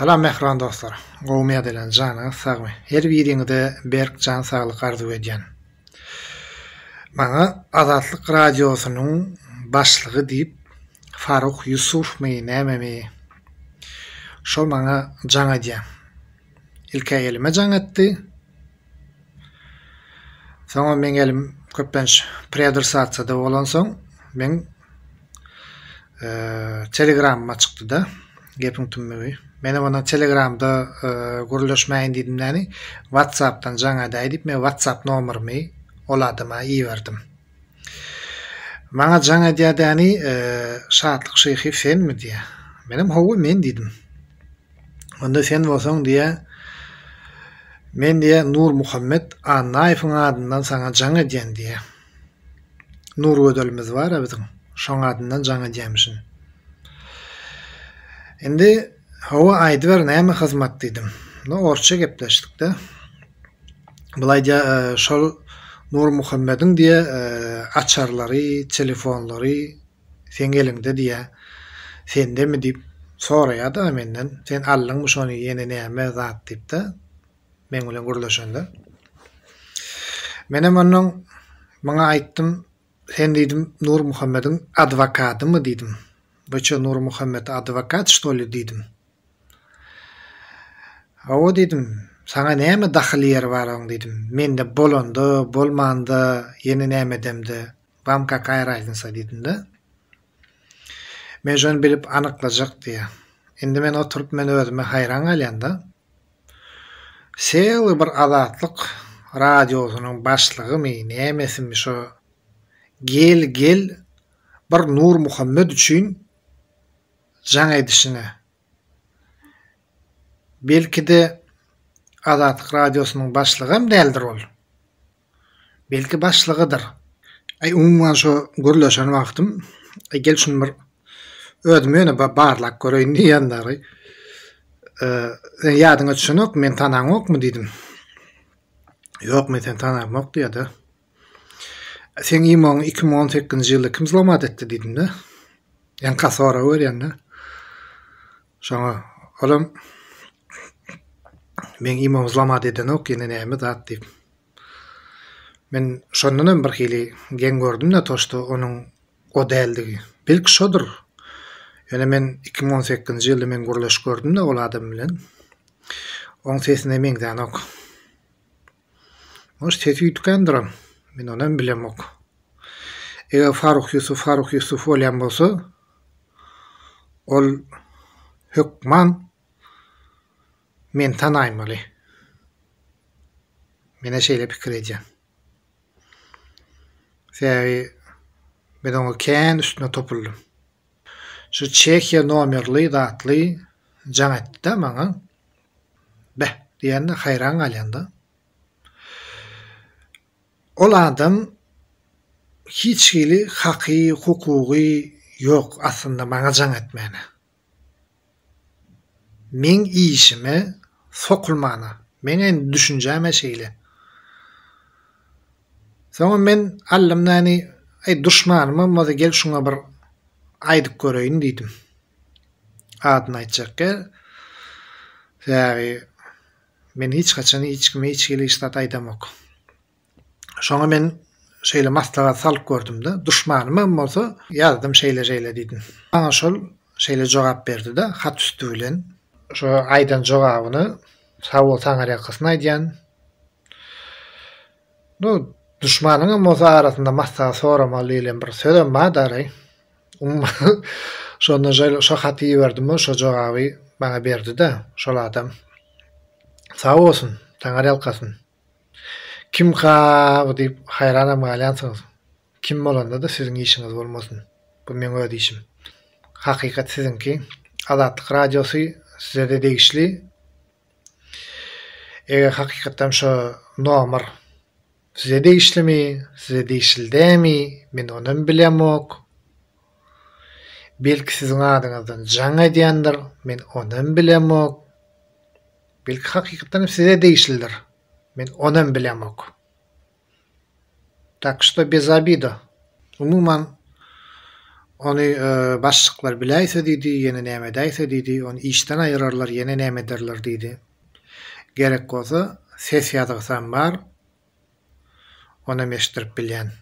Salam mehran dostlar. Gowmy adalan jana sagmy. Her biriňde berk jan saglyk arzu edýän. Maňa Azatlyk radiosynyň başlygy diýip Faruk Yusuf meni nämemi? Şol maňa jan edýä. Ilke elime jan etdi. Soňra men gelim köpdenç preadressatsiýada bolan soň men e, Telegramma çykdy da. gapim meni mana telegramda g'ururlashmayin deydimdani whatsappdan жаңада aytib men whatsapp nomerimni oladim iverdim manga жаңа deyadani şatlyk şeyhi senmi diýe мен мен men dedim onda sen bolsaň diýe men diýe nur muhammed annaýewiň adyndan saňa жаңа Endi hava aýdy ber näme hyzmat diýdim. No orça gepleşdik de. Bulaýda e, şol Nur Muhammedin diýe e, açarlary, telefonlary sen gelinde diýe sen demi diýip soraýady menden. Sen allanmy şonu ýene näme zat diýip men bilen gurlaşanda. Menem onuň maňa aýtdym, sen diýdim Nur Muhammediň adwokatymy diýdim. Вы что, Нур Мухаммед, адвокат, что ли, дедім? О, дедім, саңа нәме дахылер барың, дедім. Менде болонды, болманды, ені нәме демді. Вам какая разница, дедім, да? Мен жөн біліп анықлажық, дия. Енді мен отырып, мен өзіме хайран әлен, да? Сел бір азатлық радиосының башлығы ме, немесім, шо, gel gel bir Nur Muhammed üçin жаң edişine. Belki de Azatlık Radyosu'nun başlığı hem değildir ol. Belki başlığıdır. Ay umuman şu gürleşen vaktim, ay gel şunu bir ödmüyönü barlak diye diyenleri. Ee, yadıňa düşünok, men tanaňok mu diýdim. Yok men sen tanamok diýdi. Sen imam 2018-nji ýylda kim zlamat etdi diýdim-de. Ýa-ni kasara görýände. жаңа ілім мен имам злама дедіну деп мен шоннунен бір хили көрдім да то что оның о дәлдігі белки шодур Yine 2018 yılda мен guruluş ол de ol adam bilen. Oň sesine men zanok. Oş sesi мен Men onam ок егер э, фарух юсуф фарух юсуф болса ол hükman min tanaymali. Meneşeyle pikir edeceğim. sevi, ben onu ken üstüne topuldum. Şu Çekya nomerli, datlı can etti de bana. Be diyenle hayran alanda. Ol adam hiç ili haki, hukuki yok aslında bana can etmeni men işime sokulmana, menen düşünjäme şeýle. Sonra men allamnani ay düşmanıma maza gel şuna bir aydıp göreyim dedim. Adını aytacakka. Yani men hiç kaçanı içkime içkili işlat aydamak. Sonra men şeýle maslahat salyp gördüm de, düşmanım bolsa yazdım şeýle şeýle dedim. Ana şol şeýle jogap berdi de, hat üstü ошо айдын жогабыны сабыл саңарякасына диэн ну душманыңы болса арасында массага сорамал илен бир сөйлем ба дарай ошону ошо хат ийибердим ошо жогаби мага берди да ошол адам сау болсун таңар алкасын ким кабы деп хайранам айлансыңыз ким болгондо да сиздин ишиңиз болмасын бул менин өз ишим хакыйкат сиздинки азаттык радиосу size de değişli. Eğer hakikaten şu nomor size değişli mi, size değişil mi, men onu bilem ok. Belki sizin adınızdan can ediyendir, men onu bilem ok. Belki hakikaten size değişildir, men onu bilem ok. Так что без обида. Умуман Onu e, başlıqlar bilaysa dedi, yeni näme däýse dedi, onu işden ayırarlar, yeni näme derler dedi. Gerek bolsa ses ýazyrsam bar, ona meşdirip bilýän.